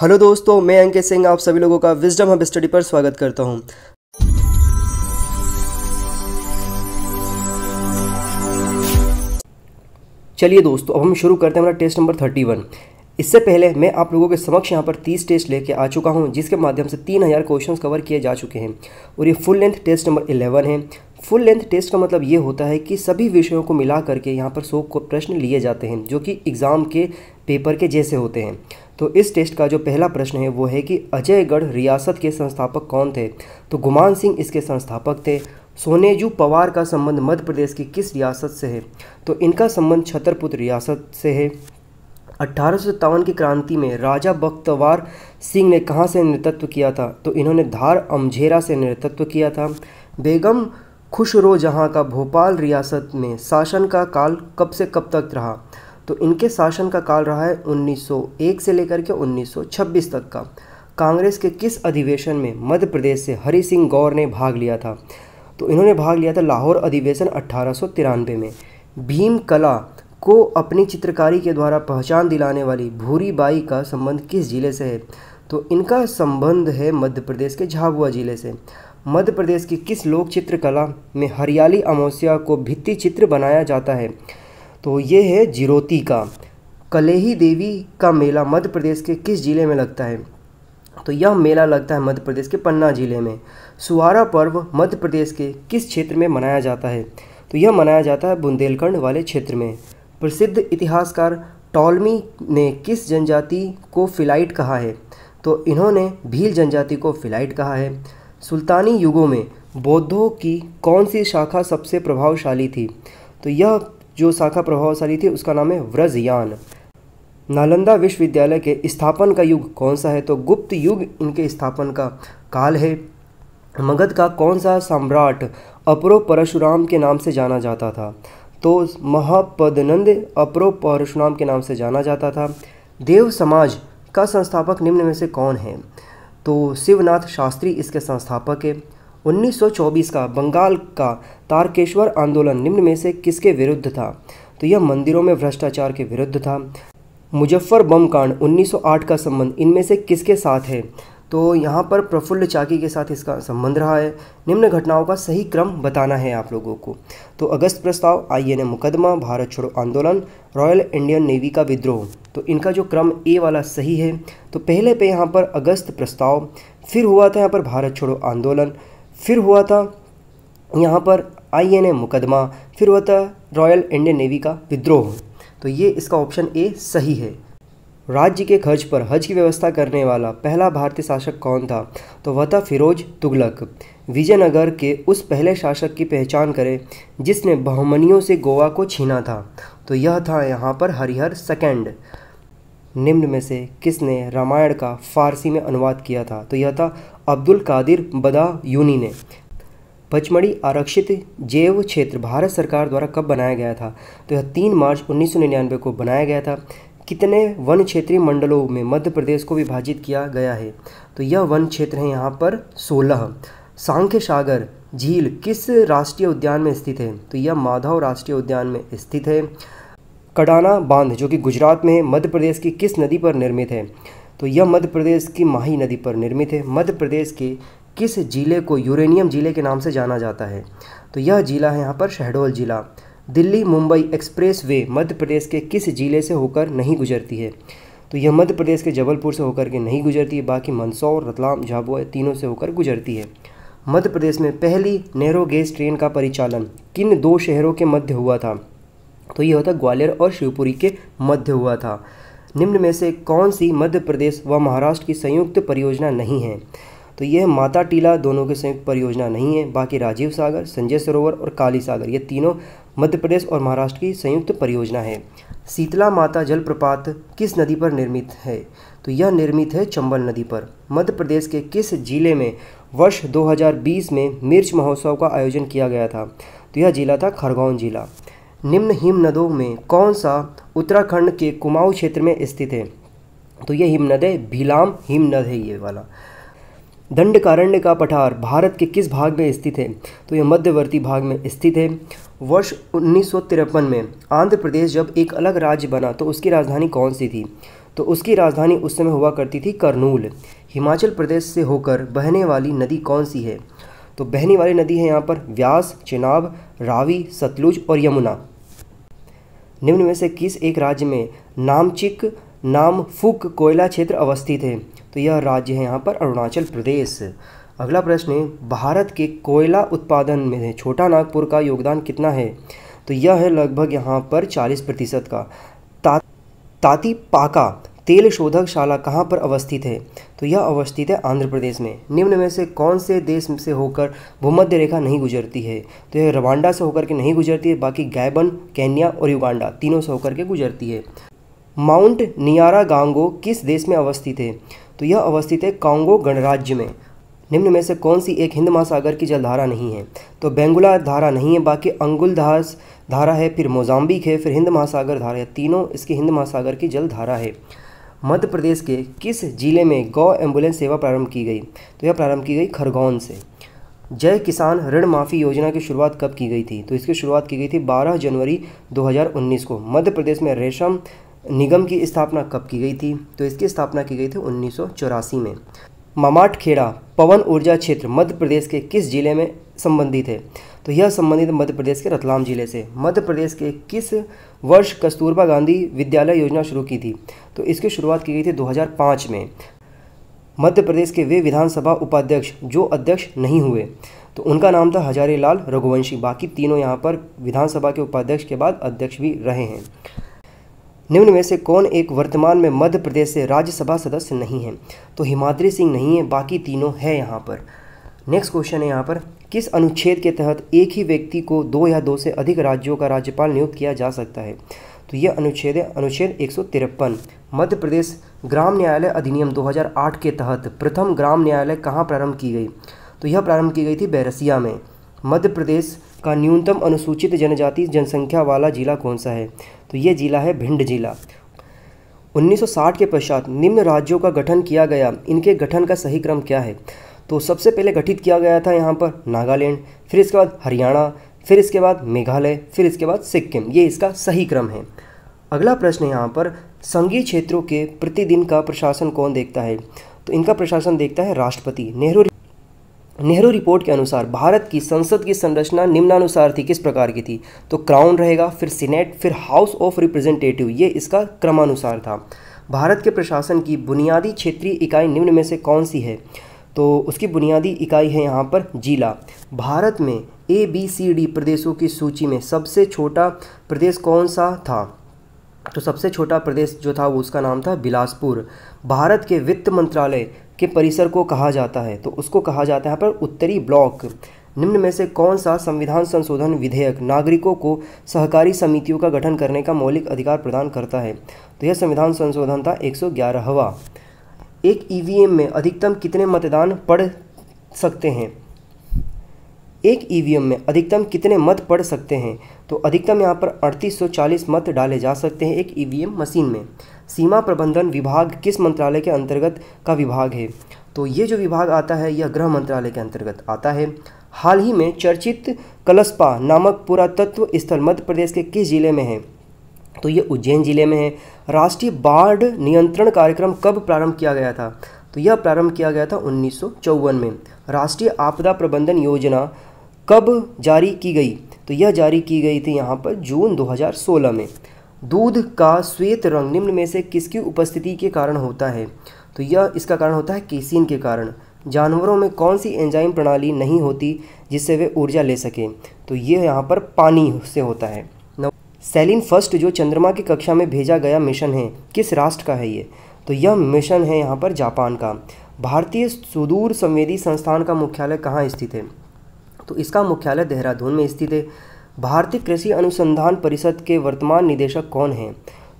Hello दोस्तों मैं अंकित सिंह आप सभी लोगों का विजडम हब स्टडी पर स्वागत करता हूं। चलिए दोस्तों अब हम शुरू करते हैं हमारा टेस्ट नंबर थर्टी वन इससे पहले मैं आप लोगों के समक्ष यहाँ पर तीस टेस्ट लेके आ चुका हूँ जिसके माध्यम से तीन हज़ार क्वेश्चन कवर किए जा चुके हैं और ये full length test number eleven है फुल लेंथ टेस्ट का मतलब ये होता है कि सभी विषयों को मिला करके यहाँ पर सौ को प्रश्न लिए जाते हैं जो कि एग्ज़ाम के पेपर के जैसे होते हैं तो इस टेस्ट का जो पहला प्रश्न है वो है कि अजयगढ़ रियासत के संस्थापक कौन थे तो गुमान सिंह इसके संस्थापक थे सोनेजू पवार का संबंध मध्य प्रदेश की किस रियासत से है तो इनका संबंध छतरपुत रियासत से है अट्ठारह की क्रांति में राजा बख्तवार सिंह ने कहाँ से नेतृत्व किया था तो इन्होंने धार अमझेरा से नेतृत्व किया था बेगम खुशरो जहाँ का भोपाल रियासत में शासन का काल कब से कब तक रहा तो इनके शासन का काल रहा है 1901 से लेकर के 1926 तक का कांग्रेस के किस अधिवेशन में मध्य प्रदेश से हरि सिंह गौर ने भाग लिया था तो इन्होंने भाग लिया था लाहौर अधिवेशन अट्ठारह में भीम कला को अपनी चित्रकारी के द्वारा पहचान दिलाने वाली भूरी बाई का संबंध किस जिले से है तो इनका संबंध है मध्य प्रदेश के झाबुआ जिले से मध्य प्रदेश की किस लोक चित्रकला में हरियाली अमावस्या को भित्ति चित्र बनाया जाता है तो ये है जिरोती का कलेही देवी का मेला मध्य प्रदेश के किस ज़िले में लगता है तो यह मेला लगता है मध्य प्रदेश के पन्ना ज़िले में सुहारा पर्व मध्य प्रदेश के किस क्षेत्र में मनाया जाता है तो यह मनाया जाता है बुंदेलखंड वाले क्षेत्र में प्रसिद्ध इतिहासकार टॉलमी ने किस जनजाति को फिलाइट कहा है तो इन्होंने भील जनजाति को फिलाइट कहा है सुल्तानी युगों में बौद्धों की कौन सी शाखा सबसे प्रभावशाली थी तो यह जो शाखा प्रभावशाली थी उसका नाम है व्रजयान नालंदा विश्वविद्यालय के स्थापन का युग कौन सा है तो गुप्त युग इनके स्थापन का काल है मगध का कौन सा सम्राट अपरो परशुराम के नाम से जाना जाता था तो महापदनंद अपरो परशुराम के नाम से जाना जाता था देव समाज का संस्थापक निम्न में से कौन है तो शिवनाथ शास्त्री इसके संस्थापक है 1924 का बंगाल का तारकेश्वर आंदोलन निम्न में से किसके विरुद्ध था तो यह मंदिरों में भ्रष्टाचार के विरुद्ध था मुजफ्फर बम कांड 1908 का संबंध इनमें से किसके साथ है तो यहाँ पर प्रफुल्ल चाकी के साथ इसका संबंध रहा है निम्न घटनाओं का सही क्रम बताना है आप लोगों को तो अगस्त प्रस्ताव आईएनए मुकदमा भारत छोड़ो आंदोलन रॉयल इंडियन नेवी का विद्रोह तो इनका जो क्रम ए वाला सही है तो पहले पे यहाँ पर अगस्त प्रस्ताव फिर हुआ था यहाँ पर भारत छोड़ो आंदोलन फिर हुआ था यहाँ पर आई एन ए मुकदमा फिर हुआ था रॉयल इंडियन नेवी का विद्रोह तो ये इसका ऑप्शन ए सही है राज्य के खर्च पर हज की व्यवस्था करने वाला पहला भारतीय शासक कौन था तो वह था फिरोज तुगलक विजयनगर के उस पहले शासक की पहचान करें जिसने बहुमनियों से गोवा को छीना था तो यह था यहाँ पर हरिहर सेकेंड निम्न में से किसने रामायण का फारसी में अनुवाद किया था तो यह था अब्दुल कादिर बदा यूनी ने पचमढ़ी आरक्षित जैव क्षेत्र भारत सरकार द्वारा कब बनाया गया था तो यह तीन मार्च उन्नीस को बनाया गया था कितने वन क्षेत्रीय मंडलों में मध्य प्रदेश को विभाजित किया गया है तो यह वन क्षेत्र है यहाँ पर सोलह सांख्य सागर झील किस राष्ट्रीय उद्यान में स्थित है तो यह माधव राष्ट्रीय उद्यान में स्थित है कडाना बांध जो कि गुजरात में है मध्य प्रदेश की किस नदी पर निर्मित है तो यह मध्य प्रदेश की माही नदी पर निर्मित है मध्य प्रदेश के किस ज़िले को यूरेनियम ज़िले के नाम से जाना जाता है तो यह ज़िला है यहाँ पर शहडोल ज़िला दिल्ली मुंबई एक्सप्रेस वे मध्य प्रदेश के किस ज़िले से होकर नहीं गुजरती है तो यह मध्य प्रदेश के जबलपुर से होकर के नहीं गुजरती है बाकी मंदसौर रतलाम झाबुआ तीनों से होकर गुजरती है मध्य प्रदेश में पहली नैरो गैस ट्रेन का परिचालन किन दो शहरों के मध्य हुआ था तो ये होता ग्वालियर और शिवपुरी के मध्य हुआ था निम्न में से कौन सी मध्य प्रदेश व महाराष्ट्र की संयुक्त परियोजना नहीं है तो यह माता टीला दोनों के संयुक्त परियोजना नहीं है बाकी राजीव सागर संजय सरोवर और काली सागर ये तीनों मध्य प्रदेश और महाराष्ट्र की संयुक्त परियोजना है शीतला माता जलप्रपात किस नदी पर निर्मित है तो यह निर्मित है चंबल नदी पर मध्य प्रदेश के किस जिले में वर्ष 2020 में मिर्च महोत्सव का आयोजन किया गया था तो यह जिला था खरगोन जिला निम्न हिमनदों में कौन सा उत्तराखंड के कुमाऊं क्षेत्र में स्थित है तो ये हिमनद है भीलाम हिमनद है ये वाला दंडकारण्य का पठार भारत के किस भाग में स्थित है तो यह मध्यवर्ती भाग में स्थित है वर्ष उन्नीस में आंध्र प्रदेश जब एक अलग राज्य बना तो उसकी राजधानी कौन सी थी तो उसकी राजधानी उस समय हुआ करती थी करनूल हिमाचल प्रदेश से होकर बहने वाली नदी कौन सी है तो बहने वाली नदी है यहाँ पर व्यास चिनाब रावी सतलुज और यमुना निम्न में से किस एक राज्य में नामचिक नामफुक कोयला क्षेत्र अवस्थित है तो यह राज्य है यहाँ पर अरुणाचल प्रदेश अगला प्रश्न है भारत के कोयला उत्पादन में छोटा नागपुर का योगदान कितना है तो यह है लगभग यहाँ पर 40 प्रतिशत का ता, ताती पाका तेल शोधक शाला कहाँ पर अवस्थित है तो यह अवस्थित है आंध्र प्रदेश में निम्न में से कौन से देश से होकर भूमध्य रेखा नहीं गुजरती है तो यह रवांडा से होकर के नहीं गुजरती है बाकी गैबन केन्या और युगांडा तीनों से होकर के गुजरती है माउंट नियारा गांगो किस देश में अवस्थित है तो यह अवस्थित है कांगो गणराज्य में निम्न में से कौन सी एक हिंद महासागर की जलधारा नहीं है तो बेंगुला धारा नहीं है बाकी अंगुल धास धारा है फिर मोजाम्बिक है फिर हिंद महासागर धारा है तीनों इसकी हिंद महासागर की जलधारा है मध्य प्रदेश के किस जिले में गौ एम्बुलेंस सेवा प्रारंभ की गई तो यह प्रारंभ की गई खरगोन से जय किसान ऋण माफ़ी योजना की शुरुआत कब की गई थी तो इसकी शुरुआत की गई थी 12 जनवरी 2019 को मध्य प्रदेश में रेशम निगम की स्थापना कब की गई थी तो इसकी स्थापना की गई थी उन्नीस में ममाटखेड़ा पवन ऊर्जा क्षेत्र मध्य प्रदेश के किस जिले में संबंधित है तो यह संबंधित मध्य प्रदेश के रतलाम जिले से मध्य प्रदेश के किस वर्ष कस्तूरबा गांधी विद्यालय योजना शुरू की थी तो इसकी शुरुआत की गई थी 2005 में मध्य प्रदेश के वे विधानसभा उपाध्यक्ष जो अध्यक्ष नहीं हुए तो उनका नाम था हजारीलाल रघुवंशी बाकी तीनों यहाँ पर विधानसभा के उपाध्यक्ष के बाद अध्यक्ष भी रहे हैं निम्न में से कौन एक वर्तमान में मध्य प्रदेश से राज्यसभा सदस्य नहीं है तो हिमाद्री सिंह नहीं है बाकी तीनों है यहाँ पर नेक्स्ट क्वेश्चन है यहाँ पर किस अनुच्छेद के तहत एक ही व्यक्ति को दो या दो से अधिक राज्यों का राज्यपाल नियुक्त किया जा सकता है तो यह अनुच्छेद है अनुच्छेद एक मध्य प्रदेश ग्राम न्यायालय अधिनियम 2008 के तहत प्रथम ग्राम न्यायालय कहाँ प्रारंभ की गई तो यह प्रारंभ की गई थी बैरसिया में मध्य प्रदेश का न्यूनतम अनुसूचित जनजाति जनसंख्या वाला जिला कौन सा है तो ये जिला है भिंड जिला 1960 के पश्चात निम्न राज्यों का गठन किया गया इनके गठन का सही क्रम क्या है तो सबसे पहले गठित किया गया था यहाँ पर नागालैंड फिर इसके बाद हरियाणा फिर इसके बाद मेघालय फिर इसके बाद सिक्किम ये इसका सही क्रम है अगला प्रश्न यहाँ पर संघीय क्षेत्रों के प्रतिदिन का प्रशासन कौन देखता है तो इनका प्रशासन देखता है राष्ट्रपति नेहरू नेहरू रिपोर्ट के अनुसार भारत की संसद की संरचना निम्नानुसार थी किस प्रकार की थी तो क्राउन रहेगा फिर सीनेट फिर हाउस ऑफ रिप्रेजेंटेटिव ये इसका क्रमानुसार था भारत के प्रशासन की बुनियादी क्षेत्रीय इकाई निम्न में से कौन सी है तो उसकी बुनियादी इकाई है यहाँ पर जिला भारत में ए बी सी डी प्रदेशों की सूची में सबसे छोटा प्रदेश कौन सा था तो सबसे छोटा प्रदेश जो था वो उसका नाम था बिलासपुर भारत के वित्त मंत्रालय के परिसर को कहा जाता है तो उसको कहा जाता है पर उत्तरी ब्लॉक निम्न में से कौन सा संविधान संशोधन विधेयक नागरिकों को सहकारी समितियों का गठन करने का मौलिक अधिकार प्रदान करता है तो यह संविधान संशोधन था एक सौ ग्यारहवा एक ईवीएम e में अधिकतम कितने मतदान पड़ सकते हैं एक ईवीएम e में अधिकतम कितने मत पड़ सकते हैं तो अधिकतम यहाँ पर 3840 मत डाले जा सकते हैं एक ईवीएम मशीन में सीमा प्रबंधन विभाग किस मंत्रालय के अंतर्गत का विभाग है तो ये जो विभाग आता है यह गृह मंत्रालय के अंतर्गत आता है हाल ही में चर्चित कलस्पा नामक पुरातत्व स्थल मध्य प्रदेश के किस जिले में है तो ये उज्जैन जिले में है राष्ट्रीय बाढ़ नियंत्रण कार्यक्रम कब प्रारंभ किया गया था तो यह प्रारंभ किया गया था उन्नीस में राष्ट्रीय आपदा प्रबंधन योजना कब जारी की गई तो यह जारी की गई थी यहाँ पर जून 2016 में दूध का श्वेत रंग निम्न में से किसकी उपस्थिति के कारण होता है तो यह इसका कारण होता है केसिन के कारण जानवरों में कौन सी एंजाइम प्रणाली नहीं होती जिससे वे ऊर्जा ले सकें तो ये यहाँ पर पानी से होता है सेलिन फर्स्ट जो चंद्रमा की कक्षा में भेजा गया मिशन है किस राष्ट्र का है ये तो यह मिशन है यहाँ पर जापान का भारतीय सुदूर संवेदी संस्थान का मुख्यालय कहाँ स्थित है तो इसका मुख्यालय देहरादून में स्थित है भारतीय कृषि अनुसंधान परिषद के वर्तमान निदेशक कौन हैं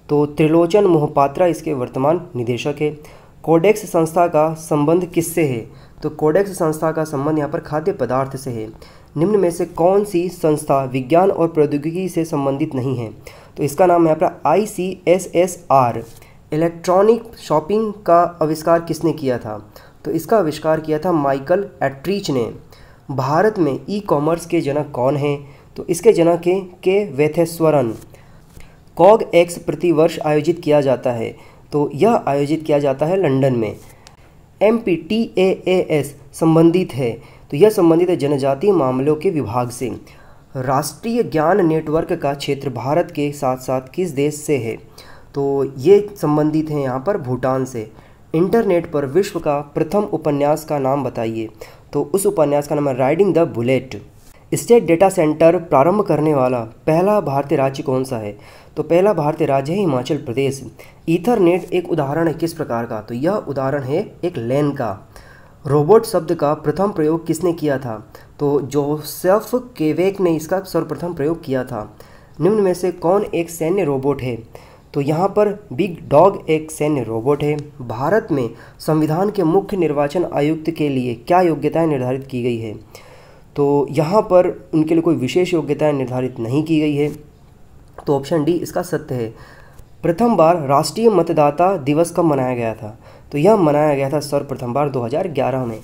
तो त्रिलोचन मोहपात्रा इसके वर्तमान निदेशक है कोडेक्स संस्था का संबंध किससे है तो कोडेक्स संस्था का संबंध यहाँ पर खाद्य पदार्थ से है निम्न में से कौन सी संस्था विज्ञान और प्रौद्योगिकी से संबंधित नहीं है तो इसका नाम है पर I C S S R electronic shopping का आविष्कार किसने किया था तो इसका आविष्कार किया था माइकल एट्रीच ने भारत में ई कॉमर्स के जनक कौन हैं तो इसके जनक हैं के वेथेश्वरन कॉग एक्स प्रतिवर्ष आयोजित किया जाता है तो यह आयोजित किया जाता है लंदन में M P T A A S संबंधित है तो यह संबंधित है जनजातीय मामलों के विभाग से राष्ट्रीय ज्ञान नेटवर्क का क्षेत्र भारत के साथ साथ किस देश से है तो ये संबंधित हैं यहाँ पर भूटान से इंटरनेट पर विश्व का प्रथम उपन्यास का नाम बताइए तो उस उपन्यास का नाम है riding the bullet state data centre प्रारंभ करने वाला पहला भारतीय राज्य कौन सा है तो पहला भारतीय राज्य है हिमाचल प्रदेश ईथरनेट एक उदाहरण है किस प्रकार का तो यह उदाहरण है एक लेन का रोबोट शब्द का प्रथम प्रयोग किसने किया था तो जोसेफ केवेक ने इसका सर्वप्रथम प्रयोग किया था निम्न में से कौन एक सैन्य रोबोट है तो यहाँ पर बिग डॉग एक सैन्य रोबोट है भारत में संविधान के मुख्य निर्वाचन आयुक्त के लिए क्या योग्यताएं निर्धारित की गई है तो यहाँ पर उनके लिए कोई विशेष योग्यताएं निर्धारित नहीं की गई है तो ऑप्शन डी इसका सत्य है प्रथम बार राष्ट्रीय मतदाता दिवस कब मनाया गया था तो यह मनाया गया था सर्वप्रथम बार दो में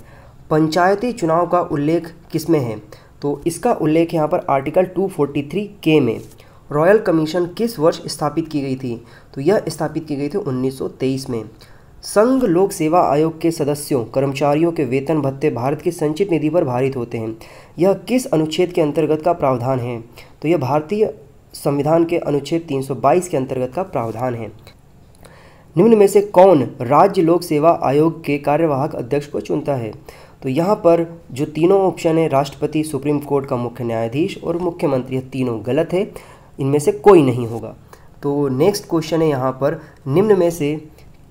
पंचायती चुनाव का उल्लेख किस में है तो इसका उल्लेख यहाँ पर आर्टिकल 243 के में रॉयल कमीशन किस वर्ष स्थापित की गई थी तो यह स्थापित की गई थी 1923 में संघ लोक सेवा आयोग के सदस्यों कर्मचारियों के वेतन भत्ते भारत की संचित निधि पर भारित होते हैं यह किस अनुच्छेद के अंतर्गत का प्रावधान है तो यह भारतीय संविधान के अनुच्छेद 322 के अंतर्गत का प्रावधान है निम्न में से कौन राज्य लोक सेवा आयोग के कार्यवाहक अध्यक्ष को चुनता है तो यहाँ पर जो तीनों ऑप्शन है राष्ट्रपति सुप्रीम कोर्ट का मुख्य न्यायाधीश और मुख्यमंत्री तीनों गलत है इनमें से कोई नहीं होगा तो नेक्स्ट क्वेश्चन है यहाँ पर निम्न में से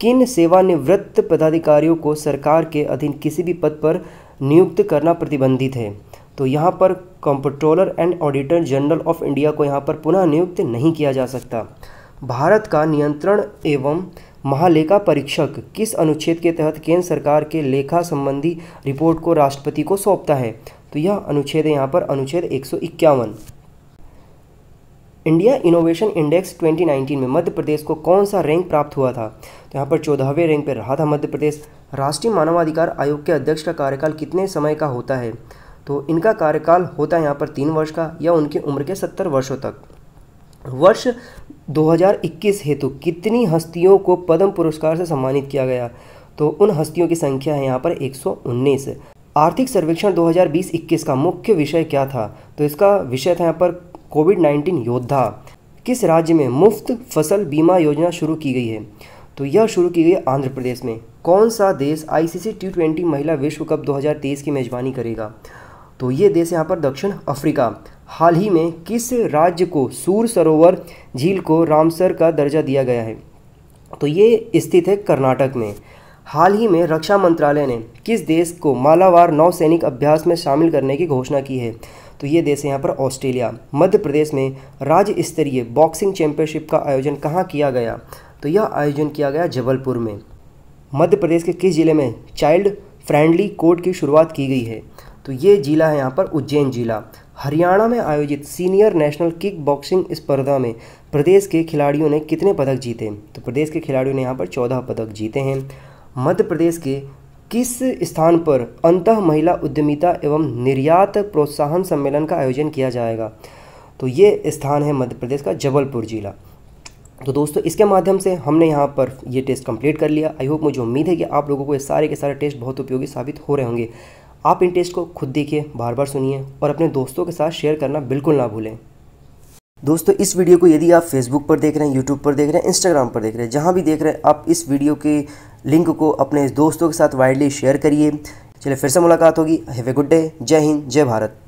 किन सेवानिवृत्त पदाधिकारियों को सरकार के अधीन किसी भी पद पर नियुक्त करना प्रतिबंधित है तो यहाँ पर comptroller and auditor general of India को यहाँ पर पुनः नियुक्त नहीं किया जा सकता भारत का नियंत्रण एवं महालेखा परीक्षक किस अनुच्छेद के तहत केंद्र सरकार के लेखा संबंधी रिपोर्ट को राष्ट्रपति को सौंपता है तो यह अनुच्छेद है यहाँ पर अनुच्छेद एक इंडिया इनोवेशन इंडेक्स 2019 में मध्य प्रदेश को कौन सा रैंक प्राप्त हुआ था तो यहाँ पर चौदहवें रैंक पर रहा था मध्य प्रदेश राष्ट्रीय मानवाधिकार आयोग के अध्यक्ष का कार्यकाल कितने समय का होता है तो इनका कार्यकाल होता है यहाँ पर तीन वर्ष का या उनकी उम्र के सत्तर वर्षों तक वर्ष 2021 हेतु कितनी हस्तियों को पद्म पुरस्कार से सम्मानित किया गया तो उन हस्तियों की संख्या है यहाँ पर 119 आर्थिक सर्वेक्षण 2020-21 का मुख्य विषय क्या था तो इसका विषय था यहाँ पर कोविड 19 योद्धा किस राज्य में मुफ्त फसल बीमा योजना शुरू की गई है तो यह शुरू की गई आंध्र प्रदेश में कौन सा देश आईसीसी टी ट्वेंटी महिला विश्व कप 2023 की मेज़बानी करेगा तो ये देश यहाँ पर दक्षिण अफ्रीका हाल ही में किस राज्य को सूर सरोवर झील को रामसर का दर्जा दिया गया है तो ये स्थित है कर्नाटक में हाल ही में रक्षा मंत्रालय ने किस देश को मालावार नौसैनिक अभ्यास में शामिल करने की घोषणा की है तो ये देश है यहाँ पर ऑस्ट्रेलिया मध्य प्रदेश में राज्य स्तरीय बॉक्सिंग चैंपियनशिप का आयोजन कहाँ किया गया तो यह आयोजन किया गया जबलपुर में मध्य प्रदेश के किस ज़िले में चाइल्ड फ्रेंडली कोर्ट की शुरुआत की गई है तो ये जिला है यहाँ पर उज्जैन जिला हरियाणा में आयोजित सीनियर नेशनल किक बॉक्सिंग स्पर्धा में प्रदेश के खिलाड़ियों ने कितने पदक जीते तो प्रदेश के खिलाड़ियों ने यहाँ पर चौदह पदक जीते हैं मध्य प्रदेश के किस स्थान पर अंत महिला उद्यमिता एवं निर्यात प्रोत्साहन सम्मेलन का आयोजन किया जाएगा तो ये स्थान है मध्य प्रदेश का जबलपुर ज़िला तो दोस्तों इसके माध्यम से हमने यहाँ पर ये टेस्ट कंप्लीट कर लिया आई होप मुझे उम्मीद है कि आप लोगों को ये सारे के सारे टेस्ट बहुत उपयोगी साबित हो रहे होंगे आप इन टेस्ट को खुद देखिए बार बार सुनिए और अपने दोस्तों के साथ शेयर करना बिल्कुल ना भूलें दोस्तों इस वीडियो को यदि आप फेसबुक पर देख रहे हैं यूट्यूब पर देख रहे हैं इंस्टाग्राम पर देख रहे हैं जहाँ भी देख रहे हैं आप इस वीडियो के लिंक को अपने दोस्तों के साथ वाइडली शेयर करिए चलिए फिर से मुलाकात होगी हैव ए गुड डे जय हिंद जय भारत